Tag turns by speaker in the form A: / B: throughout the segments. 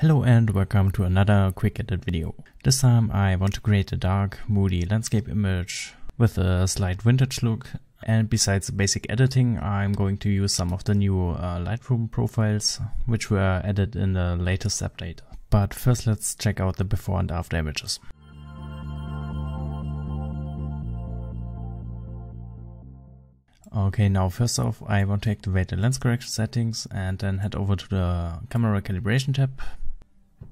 A: Hello and welcome to another quick edit video. This time I want to create a dark, moody landscape image with a slight vintage look and besides basic editing I'm going to use some of the new uh, Lightroom profiles which were added in the latest update. But first let's check out the before and after images. Okay, now first off I want to activate the lens correction settings and then head over to the camera calibration tab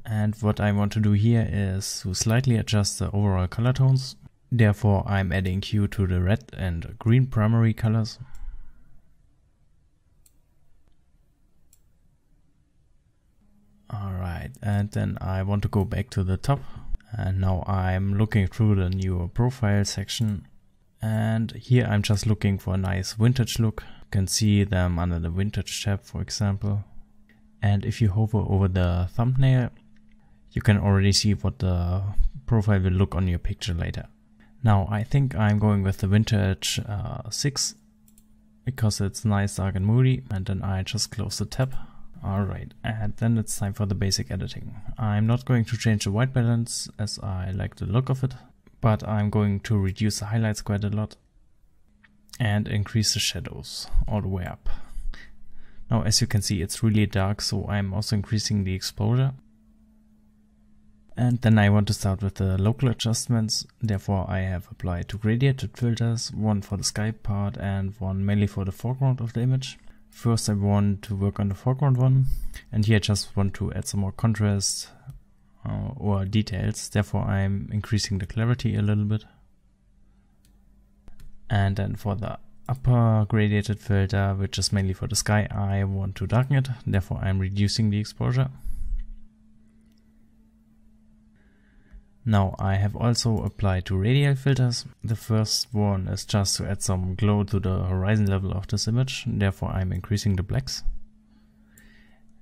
A: and what I want to do here is to slightly adjust the overall color tones. Therefore I'm adding hue to the red and green primary colors. Alright, and then I want to go back to the top. And now I'm looking through the new profile section. And here I'm just looking for a nice vintage look. You can see them under the vintage tab, for example. And if you hover over the thumbnail, you can already see what the profile will look on your picture later. Now I think I'm going with the Vintage uh, 6 because it's nice, dark and moody and then I just close the tab. Alright, and then it's time for the basic editing. I'm not going to change the white balance as I like the look of it, but I'm going to reduce the highlights quite a lot and increase the shadows all the way up. Now as you can see it's really dark so I'm also increasing the exposure and then I want to start with the local adjustments. Therefore, I have applied two gradient filters, one for the sky part and one mainly for the foreground of the image. First, I want to work on the foreground one. And here I just want to add some more contrast uh, or details. Therefore, I'm increasing the clarity a little bit. And then for the upper gradiated filter, which is mainly for the sky, I want to darken it. Therefore, I'm reducing the exposure. Now I have also applied two radial filters. The first one is just to add some glow to the horizon level of this image, therefore I'm increasing the blacks.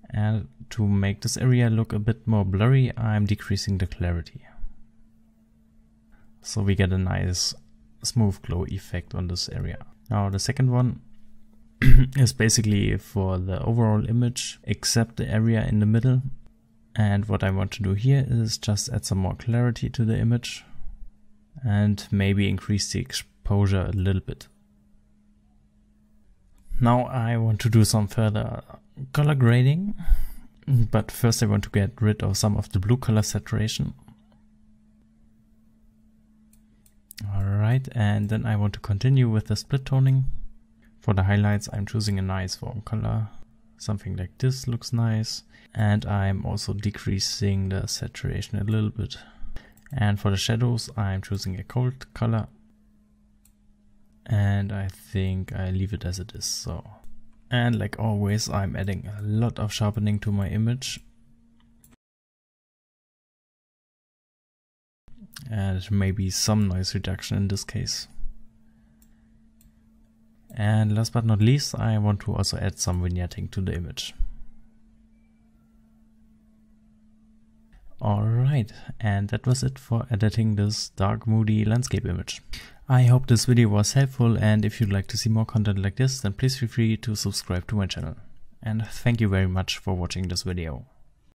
A: And to make this area look a bit more blurry, I'm decreasing the clarity. So we get a nice smooth glow effect on this area. Now the second one is basically for the overall image, except the area in the middle and what I want to do here is just add some more clarity to the image and maybe increase the exposure a little bit. Now I want to do some further color grading, but first I want to get rid of some of the blue color saturation. Alright, and then I want to continue with the split toning. For the highlights I'm choosing a nice warm color Something like this looks nice. And I'm also decreasing the saturation a little bit. And for the shadows, I'm choosing a cold color. And I think I leave it as it is, so. And like always, I'm adding a lot of sharpening to my image. And maybe some noise reduction in this case. And last but not least, I want to also add some vignetting to the image. Alright, and that was it for editing this dark moody landscape image. I hope this video was helpful and if you'd like to see more content like this then please feel free to subscribe to my channel. And thank you very much for watching this video.